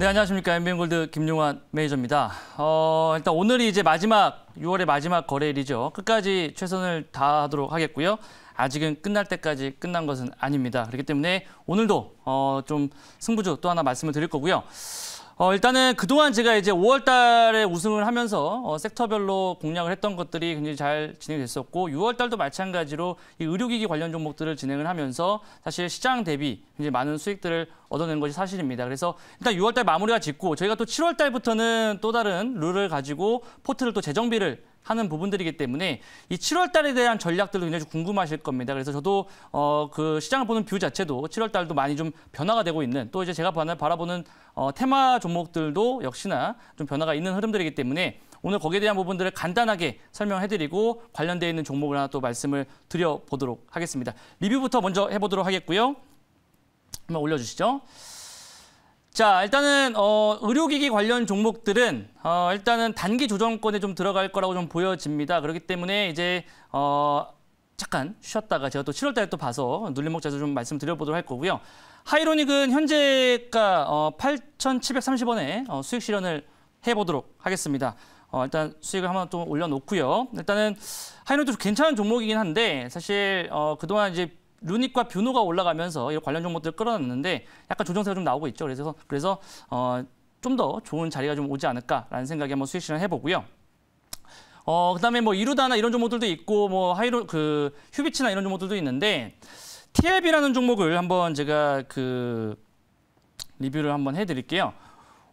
네, 안녕하십니까. MBN골드 김용환 매니저입니다. 어, 일단 오늘이 이제 마지막, 6월의 마지막 거래일이죠. 끝까지 최선을 다하도록 하겠고요. 아직은 끝날 때까지 끝난 것은 아닙니다. 그렇기 때문에 오늘도 어, 좀승부조또 하나 말씀을 드릴 거고요. 어, 일단은 그동안 제가 이제 5월 달에 우승을 하면서 어, 섹터별로 공략을 했던 것들이 굉장히 잘 진행됐었고 6월 달도 마찬가지로 이 의료기기 관련 종목들을 진행을 하면서 사실 시장 대비 굉장히 많은 수익들을 얻어낸 것이 사실입니다. 그래서 일단 6월 달 마무리가 짓고 저희가 또 7월 달부터는 또 다른 룰을 가지고 포트를 또 재정비를 하는 부분들이기 때문에 이 7월 달에 대한 전략들도 굉장히 궁금하실 겁니다. 그래서 저도 어, 그 시장을 보는 뷰 자체도 7월 달도 많이 좀 변화가 되고 있는 또 이제 제가 바라보는 어, 테마 종목들도 역시나 좀 변화가 있는 흐름들이기 때문에 오늘 거기에 대한 부분들을 간단하게 설명해드리고 관련되어 있는 종목을 하나 또 말씀을 드려보도록 하겠습니다. 리뷰부터 먼저 해보도록 하겠고요. 한번 올려주시죠. 자, 일단은 어, 의료기기 관련 종목들은 어, 일단은 단기 조정권에 좀 들어갈 거라고 좀 보여집니다. 그렇기 때문에 이제 어, 잠깐 쉬었다가 제가 또 7월 달에 또 봐서 눌림목 자주 좀 말씀드려보도록 할 거고요. 하이로닉은 현재가 어, 8,730원에 어, 수익 실현을 해보도록 하겠습니다. 어, 일단 수익을 한번 좀 올려놓고요. 일단은 하이로닉도 괜찮은 종목이긴 한데 사실 어, 그동안 이제 루닉과 뷰노가 올라가면서 이런 관련 종목들을 끌어놨는데 약간 조정세가 좀 나오고 있죠. 그래서 그래서 어, 좀더 좋은 자리가 좀 오지 않을까라는 생각에 한번 수익 실현해보고요. 어, 그다음에 뭐 이루다나 이런 종목들도 있고 뭐 하이로 그 휴비치나 이런 종목들도 있는데 TLB라는 종목을 한번 제가 그 리뷰를 한번 해드릴게요.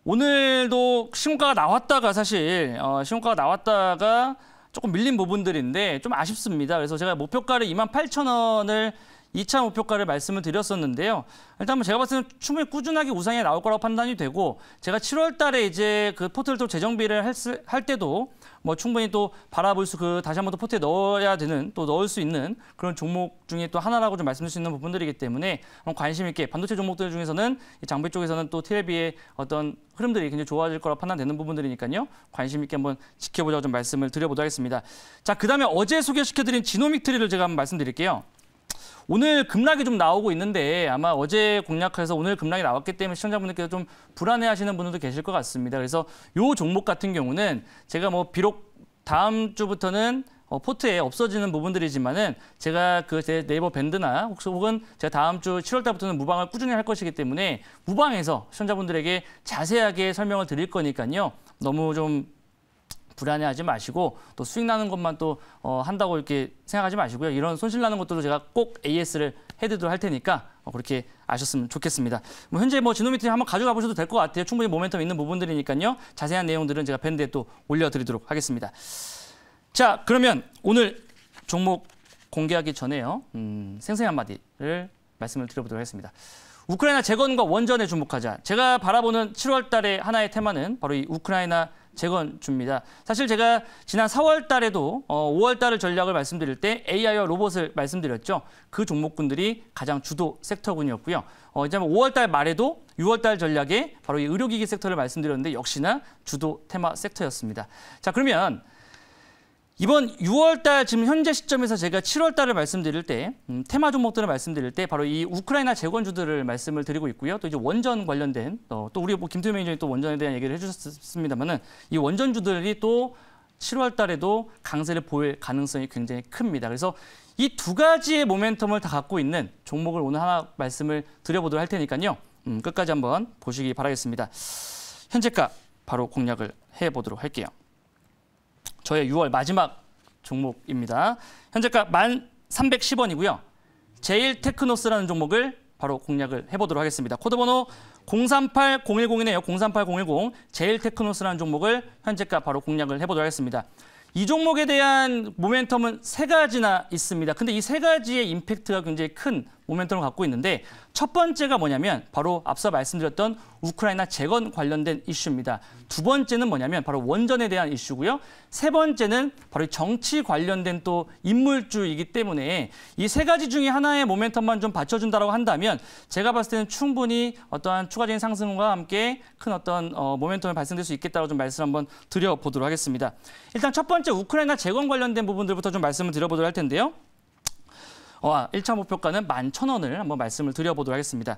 오늘도 신고가가 나왔다가 사실 어, 신고가가 나왔다가 조금 밀린 부분들인데 좀 아쉽습니다. 그래서 제가 목표가를 28,000원을 2차 목표가를 말씀을 드렸었는데요. 일단 제가 봤을 때는 충분히 꾸준하게 우상에 나올 거라고 판단이 되고 제가 7월 달에 이제 그 포트를 재정비를 할, 할 때도 뭐 충분히 또 바라볼 수 그 다시 한번 또 포트에 넣어야 되는 또 넣을 수 있는 그런 종목 중에 또 하나라고 좀 말씀드릴 수 있는 부분들이기 때문에 관심 있게 반도체 종목들 중에서는 장비 쪽에서는 또 TLB의 어떤 흐름들이 굉장히 좋아질 거라 고 판단되는 부분들이니까요. 관심 있게 한번 지켜보자고 좀 말씀을 드려보도록 하겠습니다. 자, 그다음에 어제 소개시켜드린 지노믹 트리를 제가 한번 말씀드릴게요. 오늘 급락이 좀 나오고 있는데 아마 어제 공략해서 오늘 급락이 나왔기 때문에 시청자분들께서 좀 불안해하시는 분들도 계실 것 같습니다. 그래서 요 종목 같은 경우는 제가 뭐 비록 다음 주부터는 어, 포트에 없어지는 부분들이지만은 제가 그 네이버 밴드나 혹시 혹은 제가 다음 주 7월 달부터는 무방을 꾸준히 할 것이기 때문에 무방에서 시청자분들에게 자세하게 설명을 드릴 거니까요. 너무 좀 불안해하지 마시고 또 수익 나는 것만 또 어, 한다고 이렇게 생각하지 마시고요. 이런 손실 나는 것들도 제가 꼭 AS를 해드리도록 할 테니까 어, 그렇게 아셨으면 좋겠습니다. 뭐 현재 뭐 지노 미팅 트 한번 가져가 보셔도 될 것 같아요. 충분히 모멘텀 있는 부분들이니까요. 자세한 내용들은 제가 밴드에 또 올려드리도록 하겠습니다. 자 그러면 오늘 종목 공개하기 전에요. 음, 생생한 마디를 말씀을 드려보도록 하겠습니다. 우크라이나 재건과 원전에 주목하자. 제가 바라보는 7월 달에 하나의 테마는 바로 이 우크라이나 재건 줍니다. 사실 제가 지난 4월 달에도 5월 어, 달을 전략을 말씀드릴 때 AI와 로봇을 말씀드렸죠. 그 종목군들이 가장 주도 섹터군이었고요. 어, 이제 5월 달 말에도 6월 달 전략에 바로 이 의료기기 섹터를 말씀드렸는데 역시나 주도 테마 섹터였습니다. 자, 그러면 이번 6월달 지금 현재 시점에서 제가 7월달을 말씀드릴 때 음, 테마 종목들을 말씀드릴 때 바로 이 우크라이나 재건주들을 말씀을 드리고 있고요. 또 이제 원전 관련된 어, 또 우리 뭐 김태우 매니저님 또 원전에 대한 얘기를 해주셨습니다만은 이 원전주들이 또 7월달에도 강세를 보일 가능성이 굉장히 큽니다. 그래서 이 두 가지의 모멘텀을 다 갖고 있는 종목을 오늘 하나 말씀을 드려보도록 할 테니까요. 음, 끝까지 한번 보시기 바라겠습니다. 현재가 바로 공략을 해보도록 할게요. 저의 6월 마지막 종목입니다. 현재가 1,310원이고요. 제일 테크노스라는 종목을 바로 공략을 해보도록 하겠습니다. 코드번호 038010이네요. 038010 제일 테크노스라는 종목을 현재가 바로 공략을 해보도록 하겠습니다. 이 종목에 대한 모멘텀은 세 가지나 있습니다. 근데 이 세 가지의 임팩트가 굉장히 큰 모멘텀을 갖고 있는데 첫 번째가 뭐냐면 바로 앞서 말씀드렸던 우크라이나 재건 관련된 이슈입니다. 두 번째는 뭐냐면 바로 원전에 대한 이슈고요. 세 번째는 바로 정치 관련된 또 인물주이기 때문에 이 세 가지 중에 하나의 모멘텀만 좀 받쳐준다고 한다면 제가 봤을 때는 충분히 어떠한 추가적인 상승과 함께 큰 어떤 어, 모멘텀이 발생될 수 있겠다고 좀 말씀 을 한번 드려보도록 하겠습니다. 일단 첫 번째 우크라이나 재건 관련된 부분들부터 좀 말씀을 드려보도록 할 텐데요. 어, 1차 아, 목표가는 11,000원을 한번 말씀을 드려보도록 하겠습니다.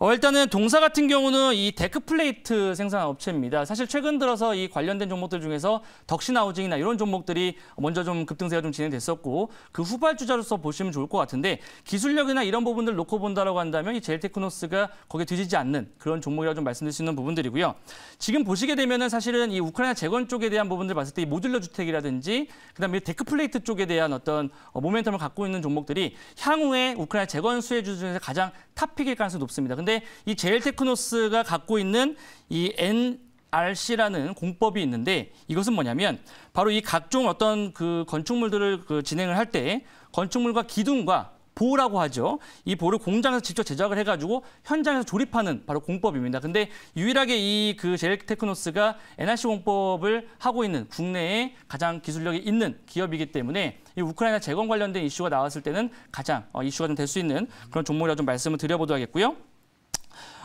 어, 일단은 동사 같은 경우는 이 데크플레이트 생산 업체입니다. 사실 최근 들어서 이 관련된 종목들 중에서 덕신하우징이나 이런 종목들이 먼저 좀 급등세가 좀 진행됐었고 그 후발주자로서 보시면 좋을 것 같은데 기술력이나 이런 부분들 놓고 본다라고 한다면 이 젤테크노스가 거기에 뒤지지 않는 그런 종목이라고 좀 말씀드릴 수 있는 부분들이고요. 지금 보시게 되면은 사실은 이 우크라이나 재건 쪽에 대한 부분들 봤을 때 이 모듈러 주택이라든지 그다음에 데크플레이트 쪽에 대한 어떤 어, 모멘텀을 갖고 있는 종목들이 향후에 우크라이나 재건 수혜주 중에서 가장 탑픽일 가능성이 높습니다. 근데 이 제일테크노스가 갖고 있는 이 N RC라는 공법이 있는데 이것은 뭐냐면 바로 이 각종 어떤 그 건축물들을 그 진행을 할 때 건축물과 기둥과 보라고 하죠. 이 보를 공장에서 직접 제작을 해가지고 현장에서 조립하는 바로 공법입니다. 근데 유일하게 이그 젤테크노스가 NRC 공법을 하고 있는 국내에 가장 기술력이 있는 기업이기 때문에 이 우크라이나 재건 관련된 이슈가 나왔을 때는 가장 어, 이슈가 될 수 있는 그런 종목이라 좀 말씀을 드려보도록 하겠고요.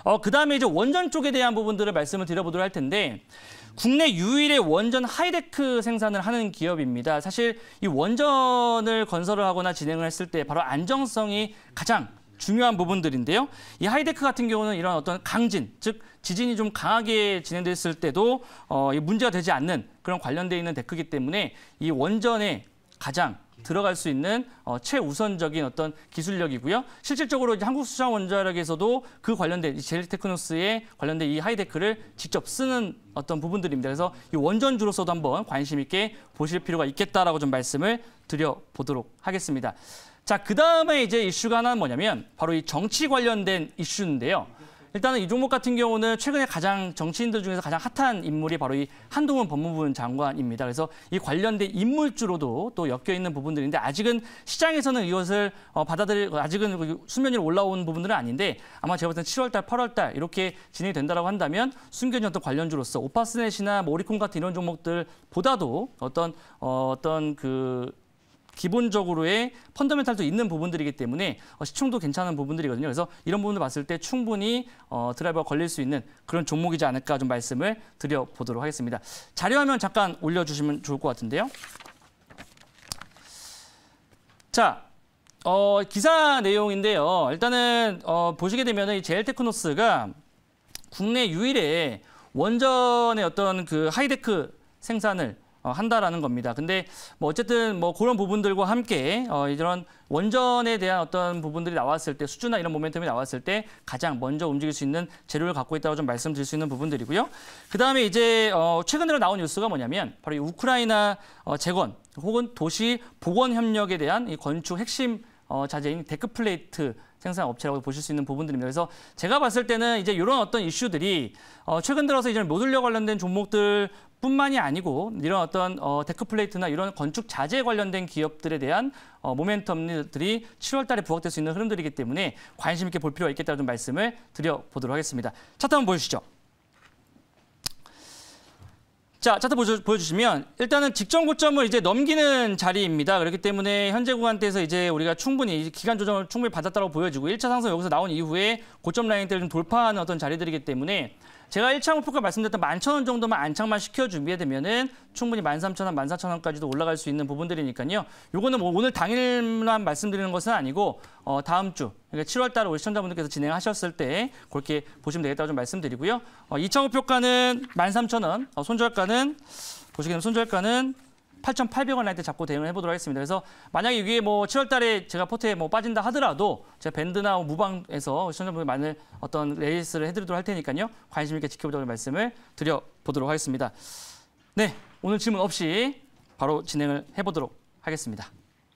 어, 그 다음에 이제 원전 쪽에 대한 부분들을 말씀을 드려보도록 할 텐데 국내 유일의 원전 하이데크 생산을 하는 기업입니다. 사실 이 원전을 건설을 하거나 진행을 했을 때 바로 안정성이 가장 중요한 부분들인데요. 이 하이데크 같은 경우는 이런 어떤 강진, 즉 지진이 좀 강하게 진행됐을 때도 어, 문제가 되지 않는 그런 관련돼 있는 데크이기 때문에 이 원전의 가장 들어갈 수 있는 어, 최우선적인 어떤 기술력이고요. 실질적으로 한국 수상 원자력에서도 그 관련된 젤리테크노스에 관련된 이 하이데크를 직접 쓰는 어떤 부분들입니다. 그래서 이 원전주로서도 한번 관심 있게 보실 필요가 있겠다라고 좀 말씀을 드려보도록 하겠습니다. 자, 그 다음에 이제 이슈가 하나 뭐냐면 바로 이 정치 관련된 이슈인데요. 일단은 이 종목 같은 경우는 최근에 가장 정치인들 중에서 가장 핫한 인물이 바로 이 한동훈 법무부 장관입니다. 그래서 이 관련된 인물주로도 또 엮여 있는 부분들인데 아직은 시장에서는 이것을 어, 받아들일 아직은 그 수면 위로 올라온 부분들은 아닌데 아마 제가 봤을 때 7월달, 8월달 이렇게 진행이 된다라고 한다면 숨겨진 어떤 관련주로서 오파스넷이나 모리콘 같은 이런 종목들보다도 어떤 어, 어떤 그 기본적으로의 펀더멘탈도 있는 부분들이기 때문에 어, 시총도 괜찮은 부분들이거든요. 그래서 이런 부분을 봤을 때 충분히 어, 드라이버가 걸릴 수 있는 그런 종목이지 않을까 좀 말씀을 드려보도록 하겠습니다. 자료화면 잠깐 올려주시면 좋을 것 같은데요. 자, 어, 기사 내용인데요. 일단은 어, 보시게 되면 제일테크노스가 국내 유일의 원전의 어떤 그 하이데크 생산을 어, 한다라는 겁니다. 근데 뭐 어쨌든 뭐 그런 부분들과 함께 어 이런 원전에 대한 어떤 부분들이 나왔을 때 수주나 이런 모멘텀이 나왔을 때 가장 먼저 움직일 수 있는 재료를 갖고 있다고 좀 말씀드릴 수 있는 부분들이고요. 그다음에 이제 어 최근으로 나온 뉴스가 뭐냐면 바로 이 우크라이나 어 재건 혹은 도시 복원 협력에 대한 이 건축 핵심 어, 자재인 데크 플레이트 생산 업체라고 보실 수 있는 부분들입니다. 그래서 제가 봤을 때는 이제 이런 어떤 이슈들이 어, 최근 들어서 이제 모듈러 관련된 종목들 뿐만이 아니고 이런 어떤 어, 데크플레이트나 이런 건축 자재에 관련된 기업들에 대한 어, 모멘텀들이 7월 달에 부각될 수 있는 흐름들이기 때문에 관심 있게 볼 필요가 있겠다는 말씀을 드려보도록 하겠습니다. 차트 한번 보여주시죠. 자, 차트 보여주시면 일단은 직전 고점을 이제 넘기는 자리입니다. 그렇기 때문에 현재 구간대에서 이제 우리가 충분히 기간 조정을 충분히 받았다고 보여지고 1차 상승 여기서 나온 이후에 고점 라인 대를 좀 돌파하는 어떤 자리들이기 때문에 제가 1차 목표가 말씀드렸던 11,000원 정도만 안착만 시켜 준비해 되면은 충분히 13,000원, 14,000원까지도 올라갈 수 있는 부분들이니까요. 요거는 뭐 오늘 당일만 말씀드리는 것은 아니고 어, 다음 주 그러니까 7월 달에 우리 시청자분들께서 진행하셨을 때 그렇게 보시면 되겠다고 좀 말씀드리고요. 어, 2차 목표가는 13,000원, 어, 손절가는 보시게 되면 손절가는 8,800원 라인 때 잡고 대응을 해보도록 하겠습니다. 그래서 만약에 이게 뭐 7월 달에 제가 포트에 뭐 빠진다 하더라도 제가 밴드나 무방에서 시청자분들 많은 어떤 레이스를 해드리도록 할 테니까요. 관심 있게 지켜보자는 말씀을 드려보도록 하겠습니다. 네, 오늘 질문 없이 바로 진행을 해보도록 하겠습니다.